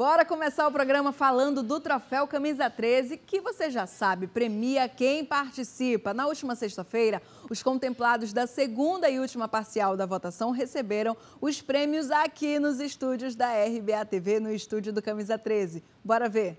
Bora começar o programa falando do troféu Camisa 13, que você já sabe, premia quem participa. Na última sexta-feira, os contemplados da segunda e última parcial da votação receberam os prêmios aqui nos estúdios da RBA TV, no estúdio do Camisa 13. Bora ver.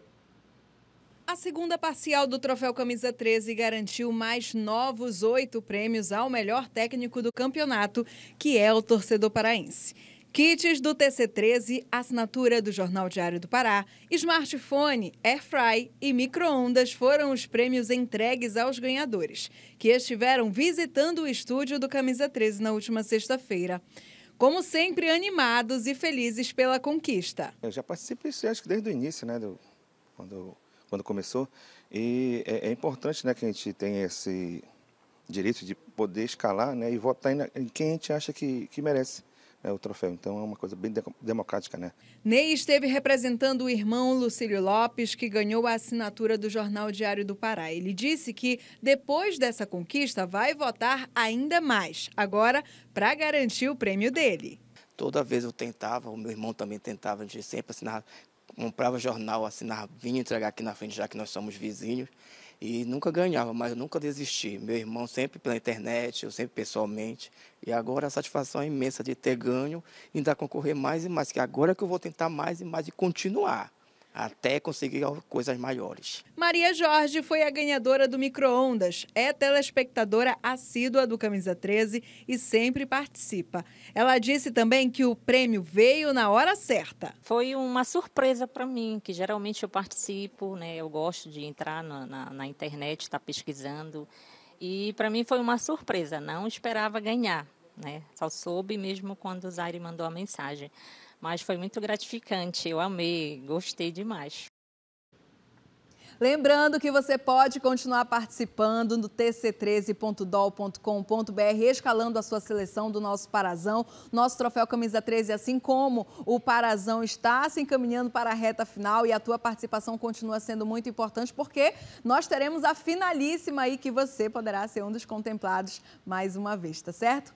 A segunda parcial do Troféu Camisa 13 garantiu mais novos oito prêmios ao melhor técnico do campeonato, que é o torcedor paraense. Kits do TC13, assinatura do Jornal Diário do Pará, smartphone, airfry e micro-ondas foram os prêmios entregues aos ganhadores, que estiveram visitando o estúdio do Camisa 13 na última sexta-feira. Como sempre, animados e felizes pela conquista. Eu já participei, acho que desde o início, né, do, quando, quando começou, e é, é importante né, que a gente tenha esse direito de poder escalar né, e votar em, em quem a gente acha que, que merece é, o troféu. Então é uma coisa bem de democrática, né? Ney esteve representando o irmão Lucílio Lopes, que ganhou a assinatura do Jornal Diário do Pará. Ele disse que depois dessa conquista vai votar ainda mais, agora para garantir o prêmio dele. Toda vez eu tentava, o meu irmão também tentava, a gente sempre assinava, comprava jornal, assinava, vinha entregar aqui na frente, já que nós somos vizinhos e nunca ganhava, mas eu nunca desisti. Meu irmão sempre pela internet, eu sempre pessoalmente. E agora a satisfação é imensa de ter ganho e ainda concorrer mais e mais, que agora é que eu vou tentar mais e mais e continuar até conseguir coisas maiores. Maria Jorge foi a ganhadora do micro-ondas, é telespectadora assídua do Camisa 13 e sempre participa. Ela disse também que o prêmio veio na hora certa. Foi uma surpresa para mim, que geralmente eu participo, né? eu gosto de entrar na, na, na internet, estar tá pesquisando. E para mim foi uma surpresa, não esperava ganhar. Né? Só soube mesmo quando o Zaire mandou a mensagem mas foi muito gratificante. Eu amei, gostei demais. Lembrando que você pode continuar participando no tc13.dol.com.br, escalando a sua seleção do nosso Parazão. Nosso troféu Camisa 13, assim como o Parazão está se encaminhando para a reta final e a tua participação continua sendo muito importante porque nós teremos a finalíssima aí que você poderá ser um dos contemplados mais uma vez, tá certo?